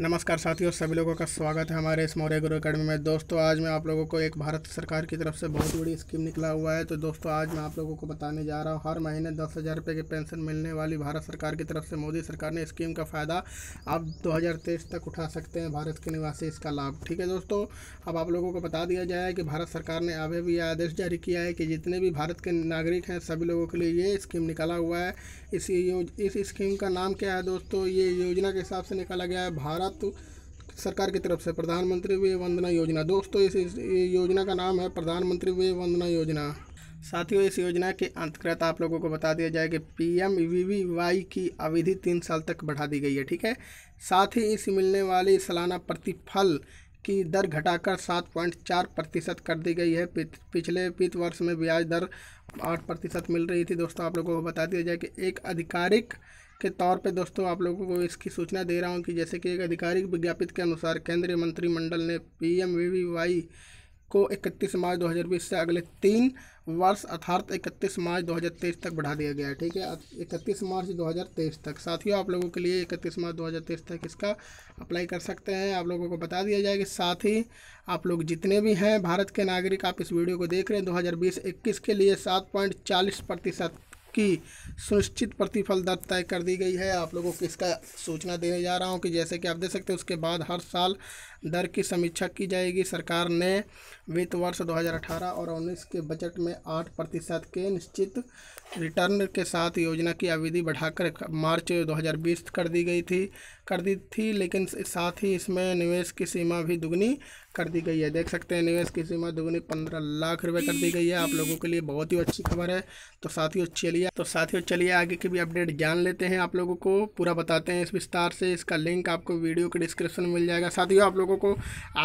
नमस्कार साथियों सभी लोगों का स्वागत है हमारे इस मौर्य गुरु अकेडमी में दोस्तों आज मैं आप लोगों को एक भारत सरकार की तरफ से बहुत बड़ी स्कीम निकला हुआ है तो दोस्तों आज मैं आप लोगों को बताने जा रहा हूँ हर महीने दस हज़ार रुपये की पेंशन मिलने वाली भारत सरकार की तरफ से मोदी सरकार ने स्कीम का फ़ायदा आप दो तक उठा सकते हैं भारत के निवासी इसका लाभ ठीक है दोस्तों अब आप लोगों को बता दिया जाए कि भारत सरकार ने अभी भी आदेश जारी किया है कि जितने भी भारत के नागरिक हैं सभी लोगों के लिए ये स्कीम निकाला हुआ है इस इस स्कीम का नाम क्या है दोस्तों ये योजना के हिसाब से निकाला गया है भारत प्राप्त सरकार की तरफ से प्रधानमंत्री वे वंदना योजना दोस्तों इस, इस योजना का नाम है प्रधानमंत्री वे वंदना योजना साथियों इस योजना के अंतर्गत आप लोगों को बता दिया जाए कि पी वीवीवाई की अवधि तीन साल तक बढ़ा दी गई है ठीक है साथ ही इस मिलने वाले सालाना प्रतिफल की दर घटाकर सात पॉइंट चार प्रतिशत कर दी गई है पिछले वित्त वर्ष में ब्याज दर आठ प्रतिशत मिल रही थी दोस्तों आप लोगों को बता दिया जाए कि एक आधिकारिक के तौर पर दोस्तों आप लोगों को इसकी सूचना दे रहा हूँ कि जैसे कि एक आधिकारिक विज्ञापित के अनुसार केंद्रीय मंत्रिमंडल ने P M V V Y को 31 मार्च 2020 से अगले तीन वर्ष अर्थात 31 मार्च 2023 तक बढ़ा दिया गया है ठीक है 31 मार्च 2023 तक साथियों आप लोगों के लिए 31 मार्च 2023 तक इसका अप्लाई कर सकते हैं आप लोगों को बता दिया जाएगा साथ ही आप लोग जितने भी हैं भारत के नागरिक आप इस वीडियो को देख रहे हैं दो हज़ार के लिए चालीस प्रतिशत की सुनिश्चित प्रतिफल दर तय कर दी गई है आप लोगों को इसका सूचना देने जा रहा हूँ कि जैसे कि आप देख सकते हैं उसके बाद हर साल दर की समीक्षा की जाएगी सरकार ने वित्त वर्ष 2018 और 19 के बजट में 8 प्रतिशत के निश्चित रिटर्न के साथ योजना की अवधि बढ़ाकर मार्च 2020 कर दी गई थी कर दी थी लेकिन साथ ही इसमें निवेश की सीमा भी दुगनी कर दी गई है देख सकते हैं निवेश की सीमा दोगुनी पंद्रह लाख रुपए कर दी गई है आप लोगों के लिए बहुत ही अच्छी खबर है तो साथियों चलिए तो साथियों चलिए आगे की भी अपडेट जान लेते हैं आप लोगों को पूरा बताते हैं इस विस्तार से इसका लिंक आपको वीडियो के डिस्क्रिप्शन में मिल जाएगा साथियों आप लोगों को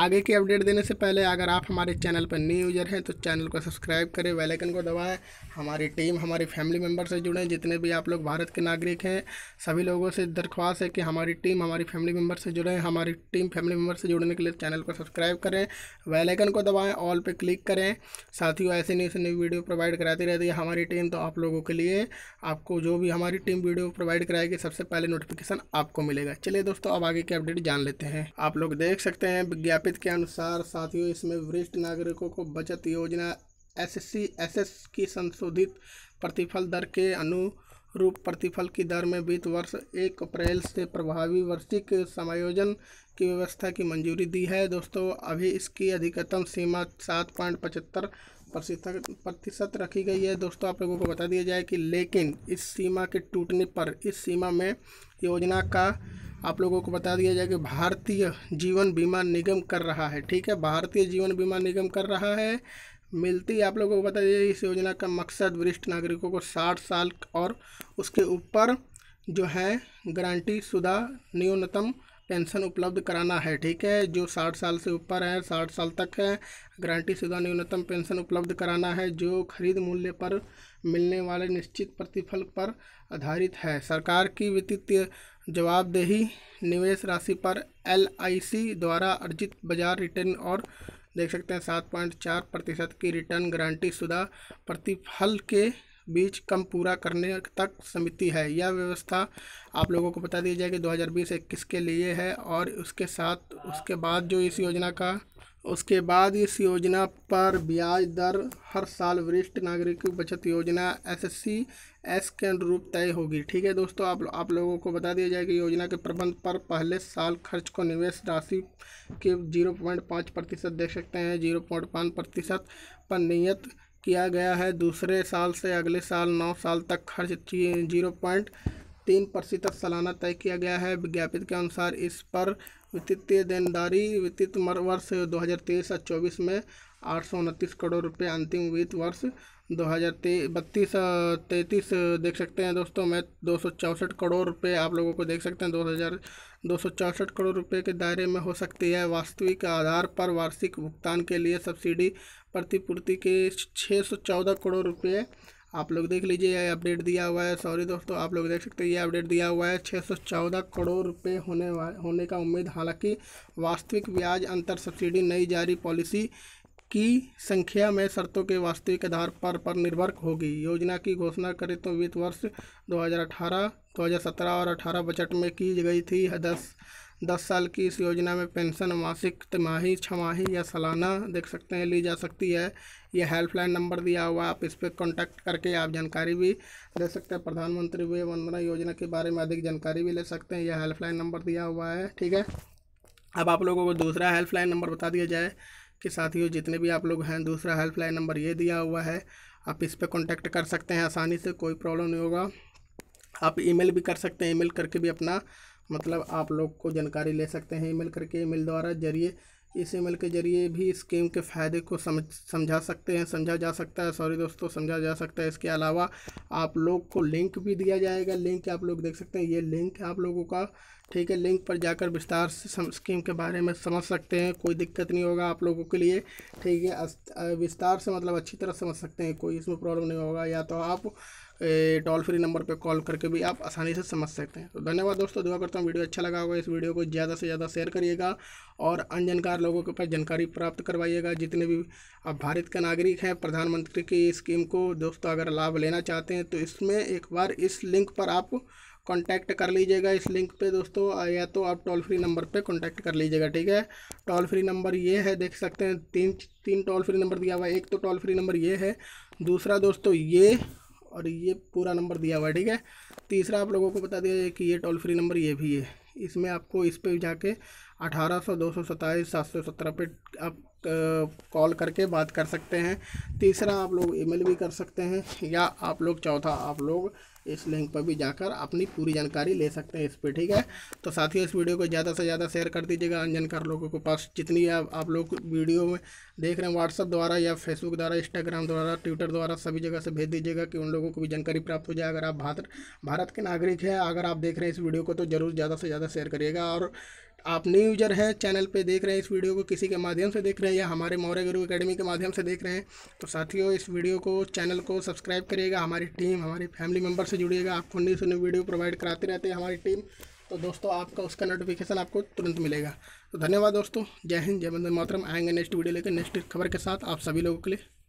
आगे की अपडेट देने से पहले अगर आप हमारे चैनल पर न्यू यूजर हैं तो चैनल को सब्सक्राइब करें वेलाइकन को दबाएँ हमारी टीम हमारी फैमिली मेम्बर से जुड़ें जितने भी आप लोग भारत के नागरिक हैं सभी लोगों से दरख्वास्त है कि हमारी टीम हमारी फैमिली मेम्बर से जुड़ें हमारी टीम फैमिली मेम्बर से जुड़ने के लिए चैनल को सब्सक्राइब करें वेल आइकन को दबाएं ऑल पे क्लिक करें साथियों ऐसे न्यूज़ न्यू वीडियो प्रोवाइड कराती रहती है हमारी टीम तो आप लोगों के लिए आपको जो भी हमारी टीम वीडियो प्रोवाइड कराएगी सबसे पहले नोटिफिकेशन आपको मिलेगा चलिए दोस्तों अब आगे की अपडेट जान लेते हैं आप लोग देख सकते हैं विज्ञापित के अनुसार साथियों इसमें वरिष्ठ नागरिकों को बचत योजना एस एस की संशोधित प्रतिफल दर के अनु रूप प्रतिफल की दर में वित्त वर्ष एक अप्रैल से प्रभावी वार्षिक समायोजन की व्यवस्था की मंजूरी दी है दोस्तों अभी इसकी अधिकतम सीमा सात पॉइंट पचहत्तर प्रतिशत रखी गई है दोस्तों आप लोगों को बता दिया जाए कि लेकिन इस सीमा के टूटने पर इस सीमा में योजना का आप लोगों को बता दिया जाए कि भारतीय जीवन बीमा निगम कर रहा है ठीक है भारतीय जीवन बीमा निगम कर रहा है मिलती है आप लोगों को बता दीजिए इस योजना का मकसद वरिष्ठ नागरिकों को साठ साल और उसके ऊपर जो है गारंटी शुदा न्यूनतम पेंशन उपलब्ध कराना है ठीक है जो साठ साल से ऊपर है साठ साल तक है गारंटी शुदा न्यूनतम पेंशन उपलब्ध कराना है जो खरीद मूल्य पर मिलने वाले निश्चित प्रतिफल पर आधारित है सरकार की वित्तीय जवाबदेही निवेश राशि पर एलआईसी द्वारा अर्जित बाजार रिटर्न और देख सकते हैं सात पॉइंट चार प्रतिशत की रिटर्न गारंटी शुदा प्रतिफल के बीच कम पूरा करने तक समिति है यह व्यवस्था आप लोगों को बता दी जाए कि बीस इक्कीस के लिए है और उसके साथ उसके बाद जो इस योजना का उसके बाद इस योजना पर ब्याज दर हर साल वरिष्ठ नागरिक बचत योजना एस एस सी एस के अनुरूप तय होगी ठीक है दोस्तों आप आप लोगों को बता दिया जाए कि योजना के प्रबंध पर पहले साल खर्च को निवेश राशि के जीरो पॉइंट पाँच प्रतिशत देख सकते हैं जीरो पॉइंट पाँच प्रतिशत पर नियत किया गया है दूसरे साल से अगले साल नौ साल तक खर्च जीरो पॉइंट तीन प्रतिशत सालाना तय किया गया है विज्ञापित के अनुसार इस पर वित्तीय देनदारी वित्तीय वर्ष 2023 चौबीस में आठ सौ उनतीस करोड़ रुपए अंतिम वित्त वर्ष दो हज़ार ते बत्तीस तैंतीस देख सकते हैं दोस्तों मैं दो सौ चौंसठ करोड़ रुपए आप लोगों को देख सकते हैं दो हज़ार दो सौ चौंसठ करोड़ रुपए के दायरे में हो सकती है वास्तविक आधार पर वार्षिक भुगतान के लिए सब्सिडी प्रतिपूर्ति के छः सौ चौदह करोड़ रुपये आप लोग देख लीजिए ये अपडेट दिया हुआ है सॉरी दोस्तों आप लोग देख सकते हैं ये अपडेट दिया हुआ है छः सौ चौदह करोड़ रुपये होने होने का उम्मीद हालांकि वास्तविक ब्याज अंतर सब्सिडी नई जारी पॉलिसी की संख्या में शर्तों के वास्तविक आधार पर पर निर्भर होगी योजना की घोषणा करें तो वित्त वर्ष 2018, 2017 और 18 बजट में की गई थी दस दस साल की इस योजना में पेंशन मासिक तिमाही छमाही या सालाना देख सकते हैं ली जा सकती है यह हेल्पलाइन नंबर दिया हुआ आप इस पर कॉन्टैक्ट करके आप जानकारी भी ले सकते हैं प्रधानमंत्री वे वंदना योजना के बारे में अधिक जानकारी भी ले सकते हैं यह हेल्पलाइन नंबर दिया हुआ है ठीक है अब आप लोगों को दूसरा हेल्पलाइन नंबर बता दिया जाए कि साथियों जितने भी आप लोग हैं दूसरा हेल्पलाइन नंबर ये दिया हुआ है आप इस पर कॉन्टैक्ट कर सकते हैं आसानी से कोई प्रॉब्लम नहीं होगा आप ईमेल भी कर सकते हैं ईमेल करके भी अपना मतलब आप लोग को जानकारी ले सकते हैं ईमेल करके ईमेल द्वारा जरिए इस ईमेल के जरिए भी स्कीम के फ़ायदे को समझ समझा सकते हैं समझा जा सकता है सॉरी दोस्तों समझा जा सकता है इसके अलावा आप लोग को लिंक भी दिया जाएगा लिंक आप लोग देख सकते हैं ये लिंक है आप लोगों का ठीक है लिंक पर जाकर विस्तार से स्कीम के बारे में समझ सकते हैं कोई दिक्कत नहीं होगा आप लोगों के लिए ठीक है विस्तार से मतलब अच्छी तरह समझ सकते हैं कोई इसमें प्रॉब्लम नहीं होगा या तो आप टोल फ्री नंबर पर कॉल करके भी आप आसानी से समझ सकते हैं तो धन्यवाद दोस्तों दुआ करता हूँ वीडियो अच्छा लगा होगा इस वीडियो को ज़्यादा से ज़्यादा शेयर करिएगा और अनजानकार लोगों के पास जानकारी प्राप्त करवाइएगा जितने भी आप भारत के नागरिक हैं प्रधानमंत्री की स्कीम को दोस्तों अगर लाभ लेना चाहते हैं तो इसमें एक बार इस लिंक पर आप कॉन्टैक्ट कर लीजिएगा इस लिंक पे दोस्तों या तो आप टोल फ्री नंबर पे कॉन्टैक्ट कर लीजिएगा ठीक है टोल फ्री नंबर ये है देख सकते हैं तीन तीन टोल फ्री नंबर दिया हुआ है एक तो टोल फ्री नंबर ये है दूसरा दोस्तों ये और ये पूरा नंबर दिया हुआ है ठीक है तीसरा आप लोगों को बता दिया जाए कि ये टोल फ्री नंबर ये भी है इसमें आपको इस पर जाके अठारह सौ दो सौ सताईस सात सौ सत्रह पे आप कॉल करके बात कर सकते हैं तीसरा आप लोग ईमेल भी कर सकते हैं या आप लोग चौथा आप लोग इस लिंक पर भी जाकर अपनी पूरी जानकारी ले सकते हैं इस पर ठीक है तो साथियों इस वीडियो को ज़्यादा से ज़्यादा शेयर कर दीजिएगा कर लोगों के पास जितनी आप, आप लोग वीडियो में देख रहे हैं व्हाट्सअप द्वारा या फेसबुक द्वारा इंस्टाग्राम द्वारा ट्विटर द्वारा सभी जगह से भेज दीजिएगा कि उन लोगों को भी जानकारी प्राप्त हो जाए अगर आप भारत भारत के नागरिक हैं अगर आप देख रहे हैं इस वीडियो को तो ज़रूर ज़्यादा से ज़्यादा शेयर करिएगा और आप न्यू यूजर हैं चैनल पे देख रहे हैं इस वीडियो को किसी के माध्यम से देख रहे हैं या हमारे मौर्य गुरु अकेडमी के माध्यम से देख रहे हैं तो साथियों इस वीडियो को चैनल को सब्सक्राइब करिएगा हमारी टीम हमारी फैमिली मेम्बर से जुड़िएगा आपको न्यू से न्यू वीडियो प्रोवाइड कराते रहते हैं हमारी टीम तो दोस्तों आपका उसका नोटिफिकेशन आपको तुरंत मिलेगा तो धन्यवाद दोस्तों जय हिंद जय बंदर मोहतरम आएंगे नेक्स्ट वीडियो लेकर नेक्स्ट खबर के साथ आप सभी लोगों के लिए